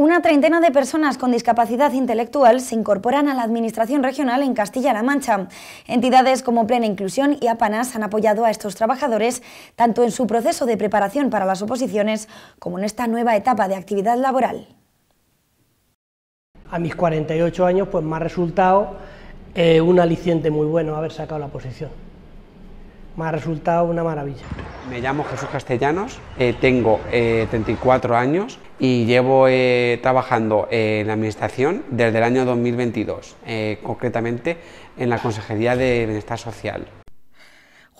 Una treintena de personas con discapacidad intelectual se incorporan a la Administración Regional en Castilla-La Mancha. Entidades como Plena Inclusión y APANAS han apoyado a estos trabajadores tanto en su proceso de preparación para las oposiciones como en esta nueva etapa de actividad laboral. A mis 48 años pues me ha resultado eh, un aliciente muy bueno haber sacado la oposición. Me ha resultado una maravilla. Me llamo Jesús Castellanos, eh, tengo 34 eh, años y llevo eh, trabajando en la Administración desde el año 2022, concretamente en la Consejería de Bienestar Social.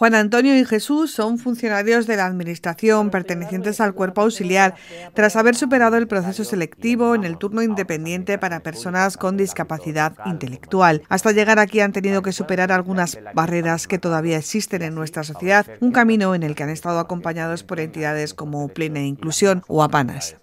Juan Antonio y Jesús son funcionarios de la Administración pertenecientes al cuerpo auxiliar, tras haber superado el proceso selectivo en el turno independiente para personas con discapacidad intelectual. Hasta llegar aquí han tenido que superar algunas barreras que todavía existen en nuestra sociedad, un camino en el que han estado acompañados por entidades como Plena Inclusión o APANAS.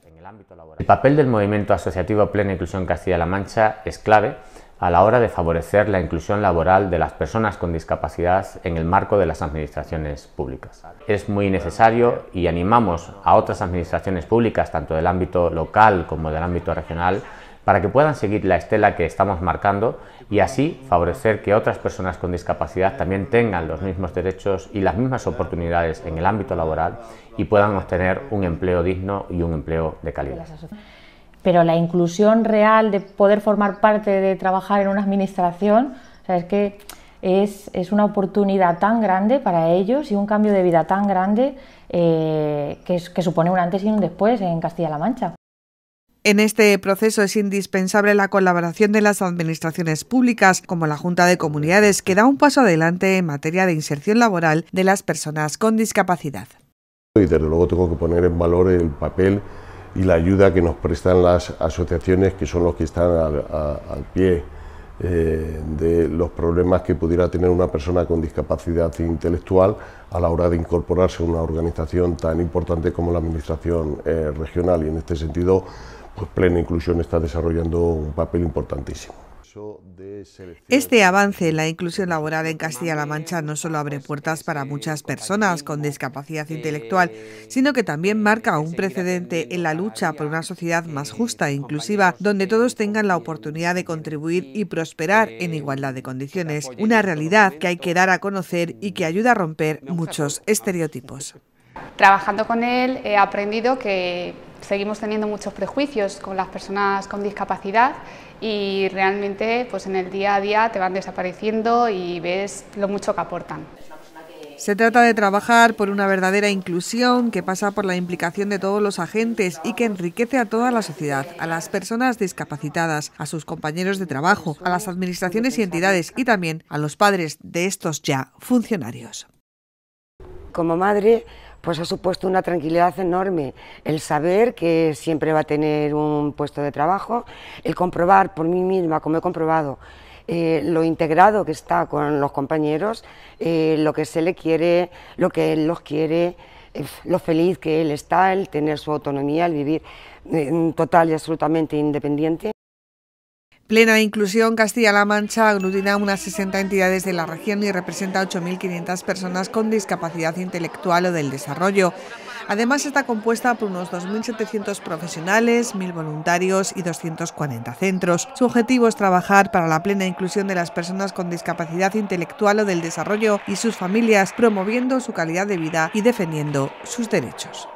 El papel del movimiento asociativo Plena Inclusión Castilla-La Mancha es clave a la hora de favorecer la inclusión laboral de las personas con discapacidad en el marco de las administraciones públicas. Es muy necesario y animamos a otras administraciones públicas, tanto del ámbito local como del ámbito regional, para que puedan seguir la estela que estamos marcando y así favorecer que otras personas con discapacidad también tengan los mismos derechos y las mismas oportunidades en el ámbito laboral y puedan obtener un empleo digno y un empleo de calidad pero la inclusión real de poder formar parte de trabajar en una administración, o es que es, una oportunidad tan grande para ellos y un cambio de vida tan grande eh, que, que supone un antes y un después en Castilla-La Mancha. En este proceso es indispensable la colaboración de las administraciones públicas, como la Junta de Comunidades, que da un paso adelante en materia de inserción laboral de las personas con discapacidad. Y desde luego tengo que poner en valor el papel y la ayuda que nos prestan las asociaciones que son los que están al, pie eh, de los problemas que pudiera tener una persona con discapacidad intelectual a la hora de incorporarse a una organización tan importante como la Administración eh, Regional y en este sentido pues Plena Inclusión está desarrollando un papel importantísimo. Este avance en la inclusión laboral en Castilla-La Mancha no solo abre puertas para muchas personas con discapacidad intelectual, sino que también eh, marca un precedente en la lucha por una sociedad eh, más justa e inclusiva, donde todos tengan la oportunidad de contribuir y prosperar en eh, igualdad de condiciones, una realidad que hay que dar a conocer y que ayuda a romper muchos estereotipos. Trabajando con él he aprendido que seguimos teniendo muchos prejuicios con las personas con discapacidad y realmente pues en el día a día te van desapareciendo y ves lo mucho que aportan. Se trata de trabajar por una verdadera inclusión que pasa por la implicación de todos los agentes y que enriquece a toda la sociedad, a las personas discapacitadas, a sus compañeros de trabajo, a las administraciones y entidades y también a los padres de estos ya funcionarios. Como madre pues ha supuesto una tranquilidad enorme el saber que siempre va a tener un puesto de trabajo, el comprobar por mí misma, como he comprobado, eh, lo integrado que está con los compañeros, eh, lo que se le quiere, lo que él los quiere, eh, lo feliz que él está, el tener su autonomía, el vivir total y absolutamente independiente. Plena Inclusión Castilla-La Mancha aglutina unas 60 entidades de la región y representa 8.500 personas con discapacidad intelectual o del desarrollo. Además está compuesta por unos 2.700 profesionales, 1.000 voluntarios y 240 centros. Su objetivo es trabajar para la plena inclusión de las personas con discapacidad intelectual o del desarrollo y sus familias, promoviendo su calidad de vida y defendiendo sus derechos.